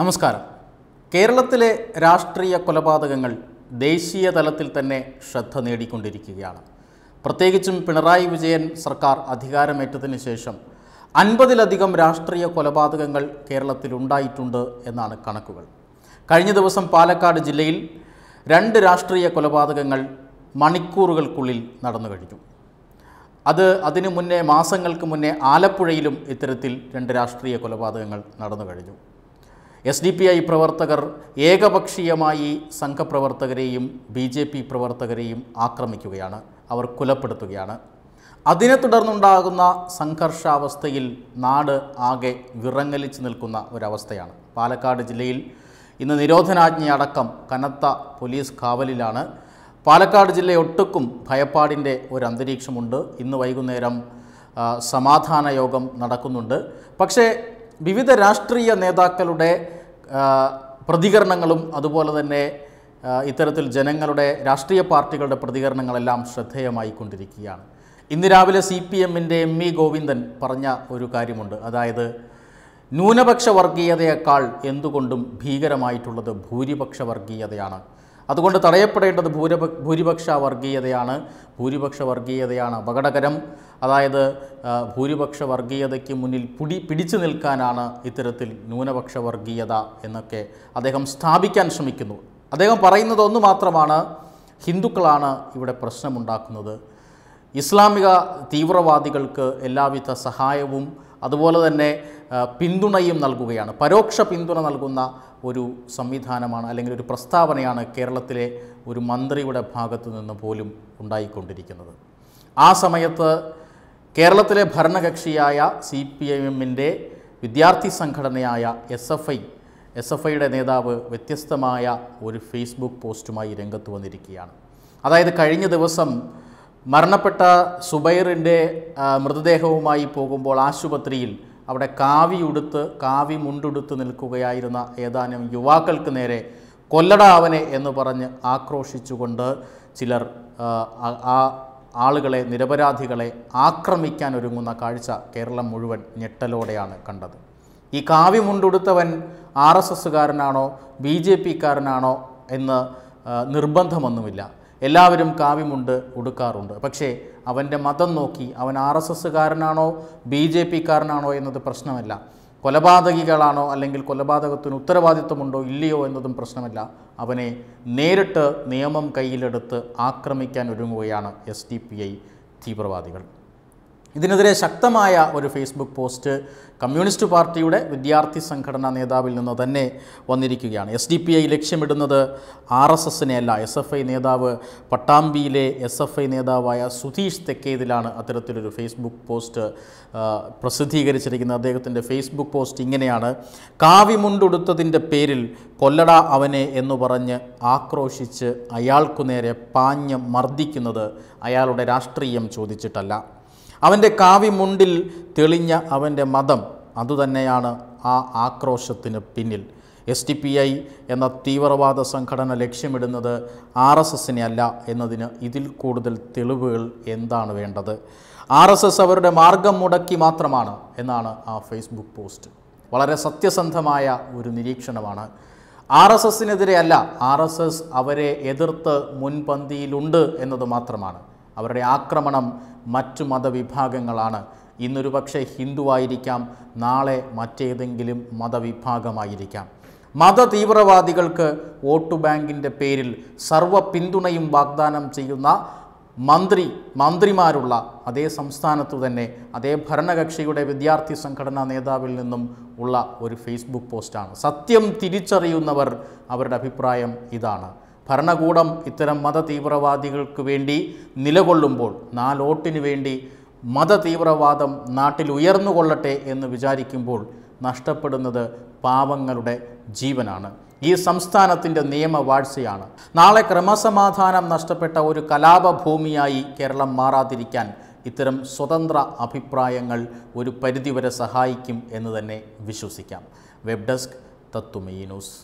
നമസ്കാരം കേരളത്തിലെ രാഷ്ട്രീയ കൊലപാതകങ്ങൾ ദേശീയ തലത്തിൽ തന്നെ ശ്രദ്ധ നേടിക്കൊണ്ടിരിക്കുകയാണ് പ്രത്യേകിച്ചും പിണറായി വിജയൻ സർക്കാർ അധികാരമേറ്റതിന് ശേഷം അൻപതിലധികം രാഷ്ട്രീയ കൊലപാതകങ്ങൾ കേരളത്തിൽ ഉണ്ടായിട്ടുണ്ട് എന്നാണ് കണക്കുകൾ കഴിഞ്ഞ ദിവസം പാലക്കാട് ജില്ലയിൽ രണ്ട് രാഷ്ട്രീയ കൊലപാതകങ്ങൾ മണിക്കൂറുകൾക്കുള്ളിൽ നടന്നു കഴിഞ്ഞു അത് അതിനു മുന്നേ മാസങ്ങൾക്ക് മുന്നേ ആലപ്പുഴയിലും ഇത്തരത്തിൽ രണ്ട് രാഷ്ട്രീയ കൊലപാതകങ്ങൾ നടന്നു കഴിഞ്ഞു എസ് ഡി പി ഐ പ്രവർത്തകർ ഏകപക്ഷീയമായി സംഘപ്രവർത്തകരെയും ബി ജെ പി പ്രവർത്തകരെയും ആക്രമിക്കുകയാണ് അവർ കൊലപ്പെടുത്തുകയാണ് അതിനെ തുടർന്നുണ്ടാകുന്ന സംഘർഷാവസ്ഥയിൽ നാട് ആകെ വിറങ്ങലിച്ച് നിൽക്കുന്ന ഒരവസ്ഥയാണ് പാലക്കാട് ജില്ലയിൽ ഇന്ന് നിരോധനാജ്ഞയടക്കം കനത്ത പോലീസ് കാവലിലാണ് പാലക്കാട് ഒട്ടുക്കും ഭയപ്പാടിൻ്റെ ഒരു അന്തരീക്ഷമുണ്ട് ഇന്ന് വൈകുന്നേരം സമാധാന യോഗം നടക്കുന്നുണ്ട് പക്ഷേ വിവിധ രാഷ്ട്രീയ നേതാക്കളുടെ പ്രതികരണങ്ങളും അതുപോലെ തന്നെ ഇത്തരത്തിൽ ജനങ്ങളുടെ രാഷ്ട്രീയ പാർട്ടികളുടെ പ്രതികരണങ്ങളെല്ലാം ശ്രദ്ധേയമായി കൊണ്ടിരിക്കുകയാണ് ഇന്ന് രാവിലെ സി പി എമ്മിൻ്റെ എം ഇ ഗോവിന്ദൻ പറഞ്ഞ ഒരു കാര്യമുണ്ട് അതായത് ന്യൂനപക്ഷ വർഗീയതയേക്കാൾ എന്തുകൊണ്ടും ഭീകരമായിട്ടുള്ളത് ഭൂരിപക്ഷ വർഗീയതയാണ് അതുകൊണ്ട് തടയപ്പെടേണ്ടത് ഭൂരപ ഭൂരിപക്ഷ വർഗീയതയാണ് ഭൂരിപക്ഷ വർഗീയതയാണ് അപകടകരം അതായത് ഭൂരിപക്ഷ വർഗീയതയ്ക്ക് മുന്നിൽ പിടി പിടിച്ചു നിൽക്കാനാണ് ഇത്തരത്തിൽ ന്യൂനപക്ഷ വർഗീയത എന്നൊക്കെ അദ്ദേഹം സ്ഥാപിക്കാൻ ശ്രമിക്കുന്നു അദ്ദേഹം പറയുന്നത് ഒന്ന് മാത്രമാണ് ഹിന്ദുക്കളാണ് ഇവിടെ പ്രശ്നമുണ്ടാക്കുന്നത് ഇസ്ലാമിക തീവ്രവാദികൾക്ക് എല്ലാവിധ സഹായവും അതുപോലെ തന്നെ പിന്തുണയും നൽകുകയാണ് പരോക്ഷ പിന്തുണ നൽകുന്ന ഒരു സംവിധാനമാണ് അല്ലെങ്കിൽ ഒരു പ്രസ്താവനയാണ് കേരളത്തിലെ ഒരു മന്ത്രിയുടെ ഭാഗത്തു നിന്ന് പോലും ഉണ്ടായിക്കൊണ്ടിരിക്കുന്നത് ആ സമയത്ത് കേരളത്തിലെ ഭരണകക്ഷിയായ സി പി ഐ എമ്മിൻ്റെ വിദ്യാർത്ഥി സംഘടനയായ S F I S F ഐയുടെ നേതാവ് വ്യത്യസ്തമായ ഒരു ഫേസ്ബുക്ക് പോസ്റ്റുമായി രംഗത്ത് വന്നിരിക്കുകയാണ് അതായത് കഴിഞ്ഞ ദിവസം മരണപ്പെട്ട സുബൈറിൻ്റെ മൃതദേഹവുമായി പോകുമ്പോൾ ആശുപത്രിയിൽ അവിടെ കാവി ഉടുത്ത് കാവി മുണ്ടുടുത്ത് നിൽക്കുകയായിരുന്ന ഏതാനും യുവാക്കൾക്ക് നേരെ കൊല്ലടാവനെ എന്ന് പറഞ്ഞ് ആക്രോശിച്ചുകൊണ്ട് ചിലർ ആ ആളുകളെ നിരപരാധികളെ ആക്രമിക്കാൻ ഒരുങ്ങുന്ന കാഴ്ച കേരളം മുഴുവൻ ഞെട്ടലോടെയാണ് കണ്ടത് ഈ കാവി മുണ്ടുടുത്തവൻ ആർ എസ് എസ്സുകാരനാണോ ബി ജെ പിക്കാരനാണോ എന്ന് നിർബന്ധമൊന്നുമില്ല എല്ലാവരും കാവ്യമുണ്ട് ഉടുക്കാറുണ്ട് പക്ഷേ അവൻ്റെ മതം നോക്കി അവൻ ആർ എസ് എസ്സുകാരനാണോ ബി ജെ കാരനാണോ എന്നത് പ്രശ്നമല്ല കൊലപാതകികളാണോ അല്ലെങ്കിൽ കൊലപാതകത്തിന് ഉത്തരവാദിത്വമുണ്ടോ ഇല്ലയോ എന്നതും പ്രശ്നമല്ല അവനെ നേരിട്ട് നിയമം കയ്യിലെടുത്ത് ആക്രമിക്കാൻ ഒരുങ്ങുകയാണ് എസ് ഡി പി ഐ തീവ്രവാദികൾ ഇതിനെതിരെ ശക്തമായ ഒരു ഫേസ്ബുക്ക് പോസ്റ്റ് കമ്മ്യൂണിസ്റ്റ് പാർട്ടിയുടെ വിദ്യാർത്ഥി സംഘടനാ നേതാവിൽ നിന്ന് തന്നെ വന്നിരിക്കുകയാണ് എസ് ഡി പി ഐ ലക്ഷ്യമിടുന്നത് ആർ എസ് എസിനെ അല്ല എസ് എഫ് ഐ നേതാവ് പട്ടാമ്പിയിലെ എസ് എഫ് ഐ നേതാവായ സുധീഷ് തെക്കേതിലാണ് അത്തരത്തിലൊരു ഫേസ്ബുക്ക് പോസ്റ്റ് പ്രസിദ്ധീകരിച്ചിരിക്കുന്നത് അദ്ദേഹത്തിൻ്റെ ഫേസ്ബുക്ക് പോസ്റ്റ് ഇങ്ങനെയാണ് കാവിമുണ്ടുടുത്തതിൻ്റെ പേരിൽ കൊല്ലട അവനെ എന്ന് പറഞ്ഞ് ആക്രോശിച്ച് അയാൾക്കു നേരെ പാഞ്ഞ് മർദ്ദിക്കുന്നത് അയാളുടെ രാഷ്ട്രീയം ചോദിച്ചിട്ടല്ല അവൻ്റെ കാവിമുണ്ടിൽ തെളിഞ്ഞ അവൻ്റെ മതം അതുതന്നെയാണ് ആ ആക്രോശത്തിന് പിന്നിൽ എസ് ടി പി ഐ എന്ന തീവ്രവാദ സംഘടന ലക്ഷ്യമിടുന്നത് ആർ എസ് എസിനെ അല്ല എന്നതിന് ഇതിൽ കൂടുതൽ തെളിവുകൾ എന്താണ് വേണ്ടത് ആർ എസ് എസ് അവരുടെ മാർഗം മുടക്കി മാത്രമാണ് എന്നാണ് ആ ഫേസ്ബുക്ക് പോസ്റ്റ് വളരെ സത്യസന്ധമായ ഒരു നിരീക്ഷണമാണ് ആർ എസ് എസിനെതിരെ അല്ല ആർ എസ് എസ് അവരെ എതിർത്ത് മുൻപന്തിയിലുണ്ട് എന്നത് മാത്രമാണ് അവരുടെ ആക്രമണം മറ്റു മതവിഭാഗങ്ങളാണ് ഇന്നൊരു പക്ഷേ ഹിന്ദുവായിരിക്കാം നാളെ മറ്റേതെങ്കിലും മതവിഭാഗമായിരിക്കാം മത തീവ്രവാദികൾക്ക് വോട്ട് ബാങ്കിൻ്റെ പേരിൽ സർവ പിന്തുണയും വാഗ്ദാനം ചെയ്യുന്ന മന്ത്രി മന്ത്രിമാരുള്ള അതേ സംസ്ഥാനത്തു തന്നെ അതേ ഭരണകക്ഷിയുടെ വിദ്യാർത്ഥി സംഘടനാ നേതാവിൽ നിന്നും ഉള്ള ഒരു ഫേസ്ബുക്ക് പോസ്റ്റാണ് സത്യം തിരിച്ചറിയുന്നവർ അവരുടെ അഭിപ്രായം ഇതാണ് ഭരണകൂടം ഇത്തരം മതതീവ്രവാദികൾക്ക് വേണ്ടി നിലകൊള്ളുമ്പോൾ നാലോട്ടിന് വേണ്ടി മതതീവ്രവാദം നാട്ടിൽ ഉയർന്നുകൊള്ളട്ടെ എന്ന് വിചാരിക്കുമ്പോൾ നഷ്ടപ്പെടുന്നത് പാവങ്ങളുടെ ജീവനാണ് ഈ സംസ്ഥാനത്തിൻ്റെ നിയമവാഴ്ചയാണ് നാളെ ക്രമസമാധാനം നഷ്ടപ്പെട്ട ഒരു കലാപഭൂമിയായി കേരളം മാറാതിരിക്കാൻ ഇത്തരം സ്വതന്ത്ര അഭിപ്രായങ്ങൾ ഒരു പരിധിവരെ സഹായിക്കും എന്ന് തന്നെ വിശ്വസിക്കാം വെബ് ഡെസ്ക് തത്തുമയി ന്യൂസ്